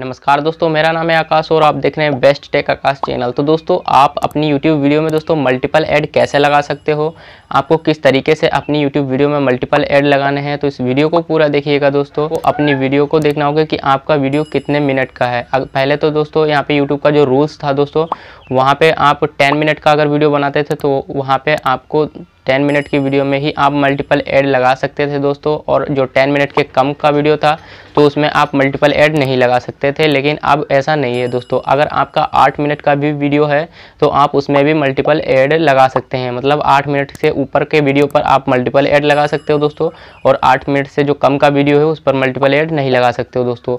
नमस्कार दोस्तों मेरा नाम है आकाश और आप देख रहे हैं बेस्ट टेक आकाश चैनल तो दोस्तों आप अपनी यूट्यूब वीडियो में दोस्तों मल्टीपल ऐड कैसे लगा सकते हो आपको किस तरीके से अपनी यूट्यूब वीडियो में मल्टीपल ऐड लगाने हैं तो इस वीडियो को पूरा देखिएगा दोस्तों तो अपनी वीडियो को देखना होगा कि आपका वीडियो कितने मिनट का है पहले तो दोस्तों यहाँ पर यूट्यूब का जो रूल्स था दोस्तों वहाँ पर आप टेन मिनट का अगर वीडियो बनाते थे तो वहाँ पर आपको टेन मिनट की वीडियो में ही आप मल्टीपल ऐड लगा सकते थे दोस्तों और जो टेन मिनट के कम का वीडियो था तो उसमें आप मल्टीपल ऐड नहीं लगा सकते थे लेकिन अब ऐसा नहीं है दोस्तों अगर आपका आठ मिनट का भी वीडियो है तो आप उसमें भी मल्टीपल ऐड लगा सकते हैं मतलब आठ मिनट से ऊपर के वीडियो पर आप मल्टीपल ऐड लगा सकते हो दोस्तों और आठ मिनट से जो कम का वीडियो है उस पर मल्टीपल ऐड नहीं लगा सकते हो दोस्तों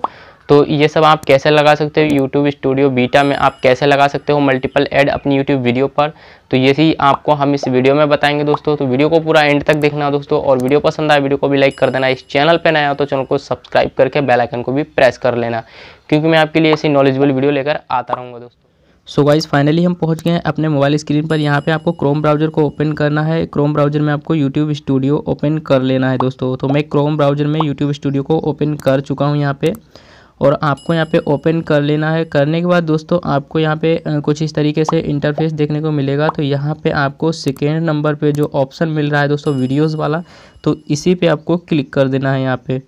तो ये सब आप कैसे लगा सकते हो यूट्यूब स्टूडियो बीटा में आप कैसे लगा सकते हो मल्टीपल एड अपनी यूट्यूब वीडियो पर तो सी आपको हम इस वीडियो में बताएंगे दोस्तों तो वीडियो को पूरा एंड तक देखना दोस्तों और वीडियो पसंद आए वीडियो को भी लाइक कर देना इस चैनल पर नया हो तो चैनल को सब्सक्राइब करके बेलाइकन को भी प्रेस कर लेना क्योंकि मैं आपके लिए ऐसी नॉलेजबल वीडियो लेकर आता रहूँगा दोस्तों सो गाइज फाइनली हम पहुंच गए हैं अपने मोबाइल स्क्रीन पर यहाँ पे आपको क्रोम ब्राउज़र को ओपन करना है क्रोम ब्राउज़र में आपको यूट्यूब स्टूडियो ओपन कर लेना है दोस्तों तो मैं क्रोम ब्राउज़र में यूट्यूब स्टूडियो को ओपन कर चुका हूँ यहाँ पे और आपको यहाँ पे ओपन कर लेना है करने के बाद दोस्तों आपको यहाँ पे कुछ इस तरीके से इंटरफेस देखने को मिलेगा तो यहाँ पे आपको सेकेंड नंबर पे जो ऑप्शन मिल रहा है दोस्तों वीडियोज़ वाला तो इसी पर आपको क्लिक कर देना है यहाँ पर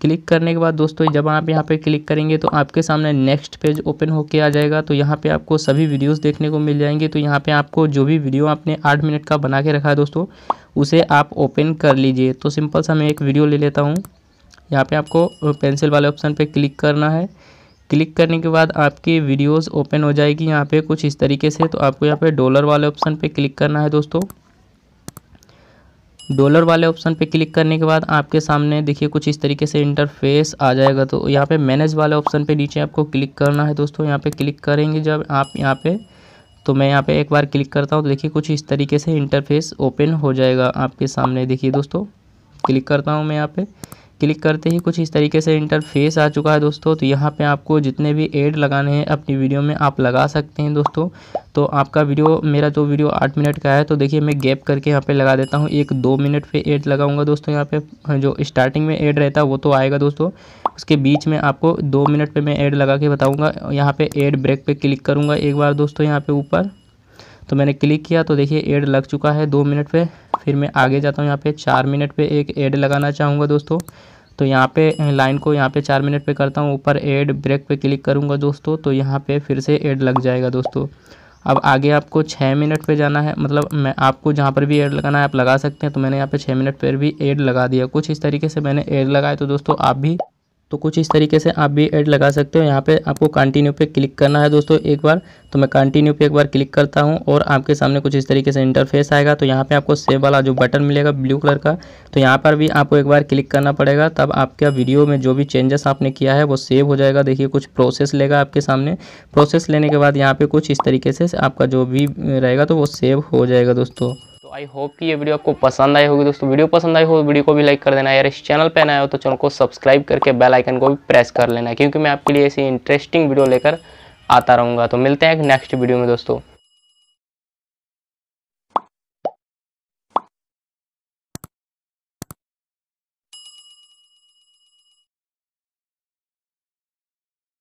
क्लिक करने के बाद दोस्तों जब आप यहाँ पे क्लिक करेंगे तो आपके सामने नेक्स्ट पेज ओपन होके आ जाएगा तो यहाँ पे आपको सभी वीडियोस देखने को मिल जाएंगे तो यहाँ पे आपको जो भी वीडियो आपने आठ मिनट का बना के रखा है दोस्तों उसे आप ओपन कर लीजिए तो सिंपल सा मैं एक वीडियो ले लेता हूँ यहाँ पे आपको पेंसिल वाले ऑप्शन पे क्लिक करना है क्लिक करने के बाद आपकी वीडियोस ओपन हो जाएगी यहाँ पे कुछ इस तरीके से तो आपको यहाँ पे डॉलर वाले ऑप्शन पे क्लिक करना है दोस्तों डॉलर वाले ऑप्शन पे क्लिक करने के बाद आपके सामने देखिए कुछ इस तरीके से इंटरफेस आ जाएगा तो यहाँ पे मैनेज वाले ऑप्शन पे नीचे आपको क्लिक करना है दोस्तों यहाँ पे क्लिक करेंगे जब आप यहाँ पे तो मैं यहाँ पे एक बार क्लिक करता हूँ तो देखिए कुछ इस तरीके से इंटरफेस ओपन हो जाएगा आपके सामने देखिए दोस्तों क्लिक करता हूँ मैं यहाँ पे क्लिक करते ही कुछ इस तरीके से इंटरफेस आ चुका है दोस्तों तो यहाँ पे आपको जितने भी एड लगाने हैं अपनी वीडियो में आप लगा सकते हैं दोस्तों तो आपका वीडियो मेरा जो वीडियो आठ मिनट का है तो देखिए मैं गैप करके यहाँ पे लगा देता हूँ एक दो मिनट पे एड लगाऊंगा दोस्तों यहाँ पे जो स्टार्टिंग में एड रहता है वो तो आएगा दोस्तों उसके बीच में आपको दो मिनट पर मैं एड लगा के बताऊँगा यहाँ पर एड ब्रेक पर क्लिक करूँगा एक बार दोस्तों यहाँ पर ऊपर तो मैंने क्लिक किया तो देखिए एड लग चुका है दो मिनट पे फिर मैं आगे जाता हूँ यहाँ पे चार मिनट पे एक एड लगाना चाहूँगा दोस्तों तो यहाँ पे लाइन को यहाँ पे चार मिनट पे करता हूँ ऊपर एड ब्रेक पे क्लिक करूँगा दोस्तों तो यहाँ पे फिर से एड लग जाएगा दोस्तों अब आगे आपको छः मिनट पे जाना है मतलब मैं आपको जहाँ पर भी एड लगाना है आप लगा सकते हैं तो मैंने यहाँ पे छः मिनट पर भी एड लगा दिया कुछ इस तरीके से मैंने एड लगाया तो दोस्तों आप भी तो कुछ इस तरीके से आप भी ऐड लगा सकते हो यहाँ पे आपको कंटिन्यू पे क्लिक करना है दोस्तों एक बार तो मैं कंटिन्यू पे एक बार क्लिक करता हूँ और आपके सामने कुछ इस तरीके से इंटरफेस आएगा तो यहाँ पे आपको सेव वाला जो बटन मिलेगा ब्लू कलर का तो यहाँ पर भी आपको एक बार क्लिक करना पड़ेगा तब आपका वीडियो में जो भी चेंजेस आपने किया है वो सेव हो जाएगा देखिए कुछ प्रोसेस लेगा आपके सामने प्रोसेस लेने के बाद यहाँ पर कुछ इस तरीके से आपका जो भी रहेगा तो वो सेव हो जाएगा दोस्तों आई तो होप कि ये वीडियो आपको पसंद आई होगी दोस्तों वीडियो पसंद आई हो वीडियो तो को भी लाइक कर देना यार इस चैनल पर नया हो तो चैनल को सब्सक्राइब करके बेल आइकन को भी प्रेस कर लेना क्योंकि मैं आपके लिए ऐसी इंटरेस्टिंग वीडियो लेकर आता रहूँगा तो मिलते हैं नेक्स्ट वीडियो में दोस्तों